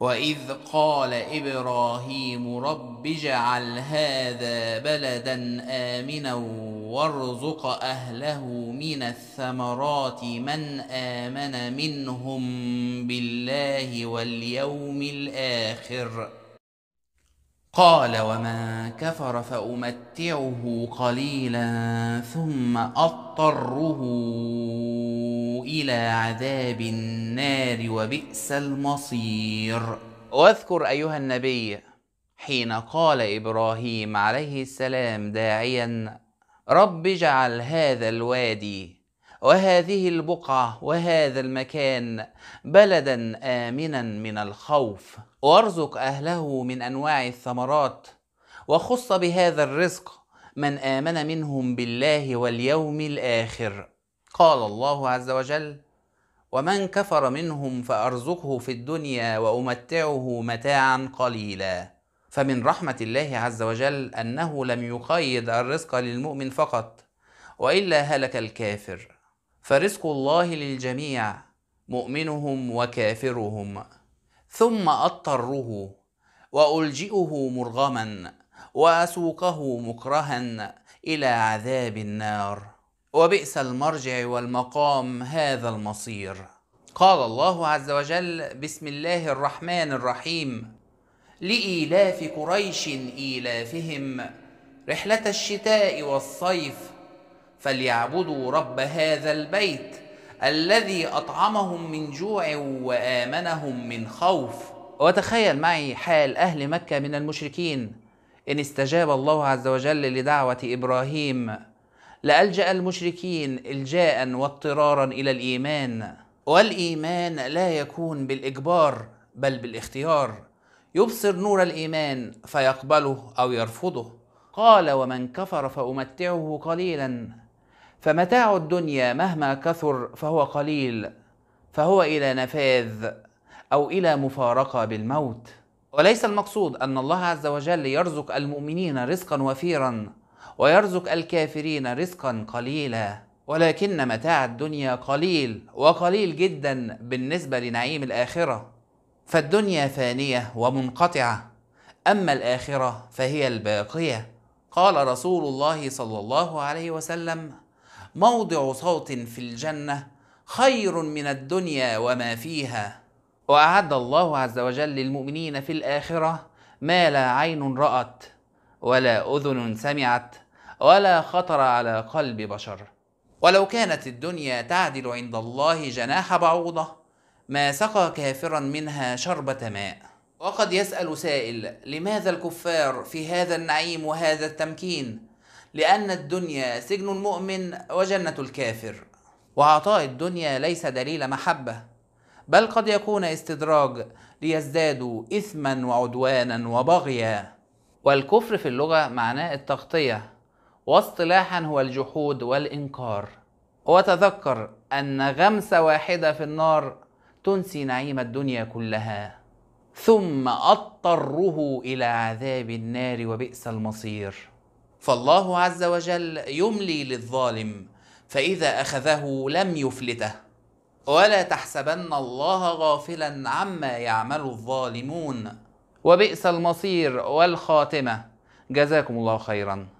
وإذ قال إبراهيم رب اجعل هذا بلدا آمنا وارزق أهله من الثمرات من آمن منهم بالله واليوم الآخر ۖ قال ومن كفر فأمتعه قليلا ثم أضطره إلى عذاب النار وبئس المصير واذكر أيها النبي حين قال إبراهيم عليه السلام داعيا رب اجعل هذا الوادي وهذه البقعة وهذا المكان بلدا آمنا من الخوف وارزق أهله من أنواع الثمرات وخص بهذا الرزق من آمن منهم بالله واليوم الآخر قال الله عز وجل ومن كفر منهم فأرزقه في الدنيا وأمتعه متاعا قليلا فمن رحمة الله عز وجل أنه لم يقيد الرزق للمؤمن فقط وإلا هلك الكافر فرزق الله للجميع مؤمنهم وكافرهم ثم اضطره والجئه مرغما واسوقه مكرها الى عذاب النار وبئس المرجع والمقام هذا المصير قال الله عز وجل بسم الله الرحمن الرحيم لإيلاف قريش إيلافهم رحلة الشتاء والصيف فليعبدوا رب هذا البيت الذي أطعمهم من جوع وآمنهم من خوف وتخيل معي حال أهل مكة من المشركين إن استجاب الله عز وجل لدعوة إبراهيم لألجأ المشركين إلجاء واضطرارا إلى الإيمان والإيمان لا يكون بالإجبار بل بالاختيار يبصر نور الإيمان فيقبله أو يرفضه قال ومن كفر فأمتعه قليلا فمتاع الدنيا مهما كثر فهو قليل فهو الى نفاذ او الى مفارقه بالموت وليس المقصود ان الله عز وجل يرزق المؤمنين رزقا وفيرا ويرزق الكافرين رزقا قليلا ولكن متاع الدنيا قليل وقليل جدا بالنسبه لنعيم الاخره فالدنيا فانيه ومنقطعه اما الاخره فهي الباقيه قال رسول الله صلى الله عليه وسلم موضع صوت في الجنة خير من الدنيا وما فيها وأعد الله عز وجل للمؤمنين في الآخرة ما لا عين رأت ولا أذن سمعت ولا خطر على قلب بشر ولو كانت الدنيا تعدل عند الله جناح بعوضة ما سقى كافرا منها شربة ماء وقد يسأل سائل لماذا الكفار في هذا النعيم وهذا التمكين لأن الدنيا سجن المؤمن وجنة الكافر وعطاء الدنيا ليس دليل محبة بل قد يكون استدراج ليزدادوا إثما وعدوانا وبغيا والكفر في اللغة معناه التغطية واصطلاحا هو الجحود والإنكار وتذكر أن غمسة واحدة في النار تنسي نعيم الدنيا كلها ثم اضطره الى عذاب النار وبئس المصير فالله عز وجل يملي للظالم فإذا أخذه لم يفلته ولا تحسبن الله غافلا عما يعمل الظالمون وبئس المصير والخاتمة جزاكم الله خيرا